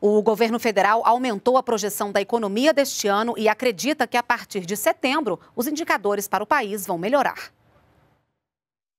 O governo federal aumentou a projeção da economia deste ano e acredita que a partir de setembro os indicadores para o país vão melhorar.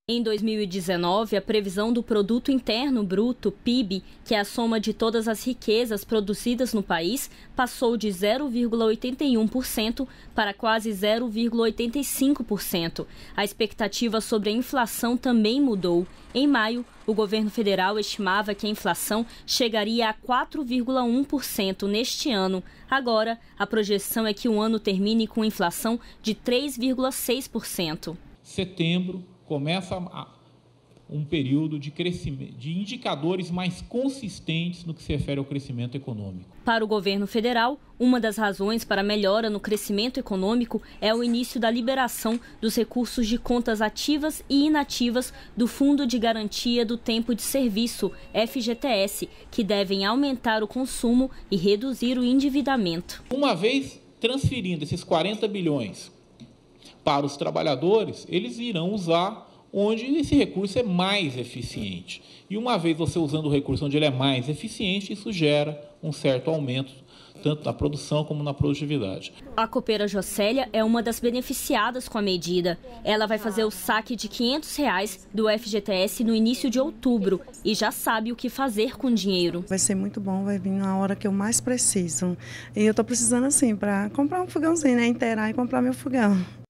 Em 2019, a previsão do Produto Interno Bruto, PIB, que é a soma de todas as riquezas produzidas no país, passou de 0,81% para quase 0,85%. A expectativa sobre a inflação também mudou. Em maio, o governo federal estimava que a inflação chegaria a 4,1% neste ano. Agora, a projeção é que o ano termine com inflação de 3,6%. Setembro começa um período de crescimento, de indicadores mais consistentes no que se refere ao crescimento econômico. Para o governo federal, uma das razões para a melhora no crescimento econômico é o início da liberação dos recursos de contas ativas e inativas do Fundo de Garantia do Tempo de Serviço, FGTS, que devem aumentar o consumo e reduzir o endividamento. Uma vez transferindo esses 40 bilhões para os trabalhadores, eles irão usar onde esse recurso é mais eficiente. E uma vez você usando o recurso onde ele é mais eficiente, isso gera um certo aumento tanto na produção como na produtividade. A copeira Jocélia é uma das beneficiadas com a medida. Ela vai fazer o saque de R$ 500 reais do FGTS no início de outubro e já sabe o que fazer com o dinheiro. Vai ser muito bom, vai vir na hora que eu mais preciso. E eu estou precisando assim para comprar um fogãozinho, né, inteirar e comprar meu fogão.